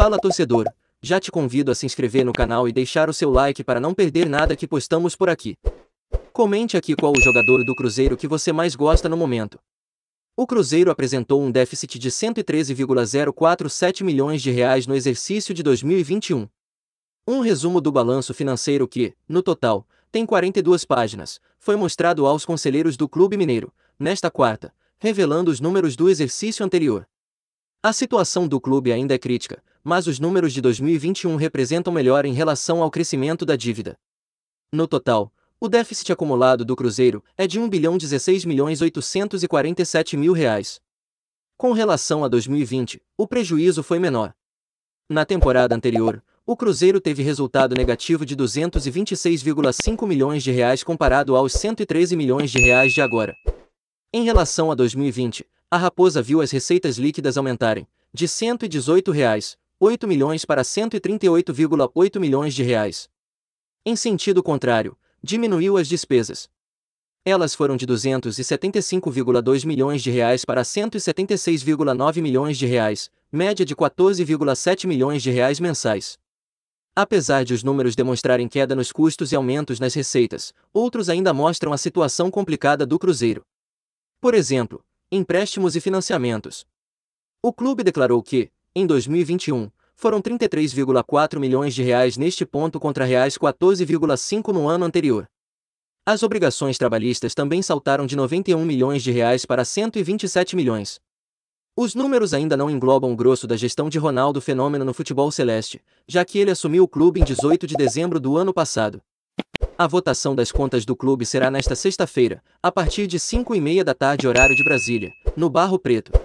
Fala torcedor, já te convido a se inscrever no canal e deixar o seu like para não perder nada que postamos por aqui. Comente aqui qual o jogador do Cruzeiro que você mais gosta no momento. O Cruzeiro apresentou um déficit de 113,047 milhões de reais no exercício de 2021. Um resumo do balanço financeiro que, no total, tem 42 páginas, foi mostrado aos conselheiros do Clube Mineiro, nesta quarta, revelando os números do exercício anterior. A situação do clube ainda é crítica, mas os números de 2021 representam melhor em relação ao crescimento da dívida. No total, o déficit acumulado do Cruzeiro é de R$ bilhão milhões mil reais. Com relação a 2020, o prejuízo foi menor. Na temporada anterior, o Cruzeiro teve resultado negativo de 226,5 milhões de reais comparado aos 113 milhões de reais de agora. Em relação a 2020, a Raposa viu as receitas líquidas aumentarem de R$ 118,00 8 milhões para 138,8 milhões de reais. Em sentido contrário, diminuiu as despesas. Elas foram de 275,2 milhões de reais para 176,9 milhões de reais, média de 14,7 milhões de reais mensais. Apesar de os números demonstrarem queda nos custos e aumentos nas receitas, outros ainda mostram a situação complicada do Cruzeiro. Por exemplo, empréstimos e financiamentos. O clube declarou que, em 2021, foram 33,4 milhões de reais neste ponto contra reais 14,5 no ano anterior. As obrigações trabalhistas também saltaram de 91 milhões de reais para 127 milhões. Os números ainda não englobam o grosso da gestão de Ronaldo Fenômeno no futebol celeste, já que ele assumiu o clube em 18 de dezembro do ano passado. A votação das contas do clube será nesta sexta-feira, a partir de 5 e meia da tarde horário de Brasília, no Barro Preto.